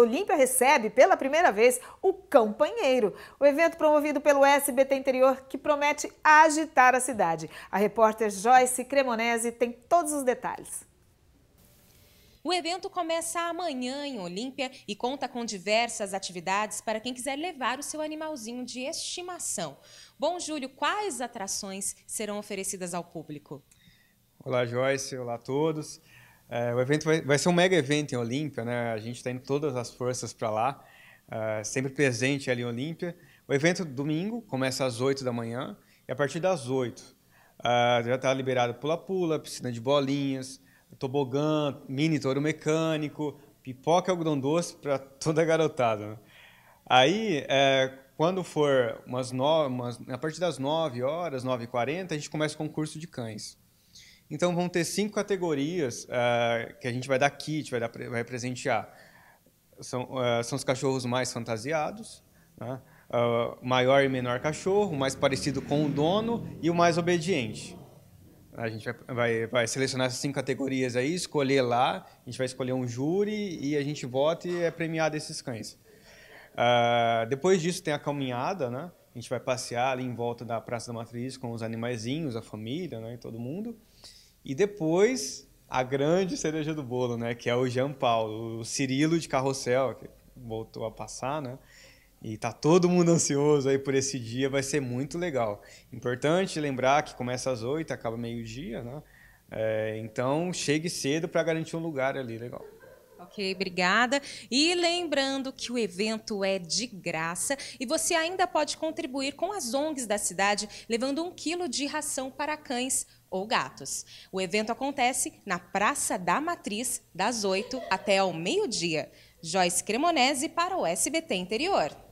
Olímpia recebe pela primeira vez o Campanheiro, o evento promovido pelo SBT Interior que promete agitar a cidade. A repórter Joyce Cremonese tem todos os detalhes. O evento começa amanhã em Olímpia e conta com diversas atividades para quem quiser levar o seu animalzinho de estimação. Bom, Júlio, quais atrações serão oferecidas ao público? Olá, Joyce. Olá a todos. É, o evento vai, vai, ser um mega evento em Olímpia, né? A gente está indo todas as forças para lá, uh, sempre presente ali em Olímpia. O evento domingo começa às 8 da manhã e a partir das 8 uh, é, já está liberado pula-pula, piscina de bolinhas, tobogã, mini touro mecânico, pipoca e algodão doce para toda a garotada. Né? Aí, é, quando for umas, nove, umas a partir das 9 horas, 9h40, a gente começa o concurso de cães. Então vão ter cinco categorias uh, que a gente vai dar kit, vai, dar, vai presentear. São, uh, são os cachorros mais fantasiados, né? uh, maior e menor cachorro, mais parecido com o dono e o mais obediente. A gente vai, vai, vai, selecionar essas cinco categorias aí, escolher lá, a gente vai escolher um júri e a gente vota e é premiado esses cães. depois disso tem a caminhada, né? a gente vai passear ali em volta da Praça da Matriz com os animaizinhos, a família né? e todo mundo. E depois, a grande cereja do bolo, né? Que é o Jean Paulo, o Cirilo de Carrossel, que voltou a passar, né? E tá todo mundo ansioso aí por esse dia, vai ser muito legal. Importante lembrar que começa às 8, acaba meio-dia, né? É, então chegue cedo para garantir um lugar ali, legal. Ok, obrigada. E lembrando que o evento é de graça e você ainda pode contribuir com as ONGs da cidade, levando um quilo de ração para cães ou gatos. O evento acontece na Praça da Matriz, das 8 até ao meio-dia. Joyce Cremonese para o SBT Interior.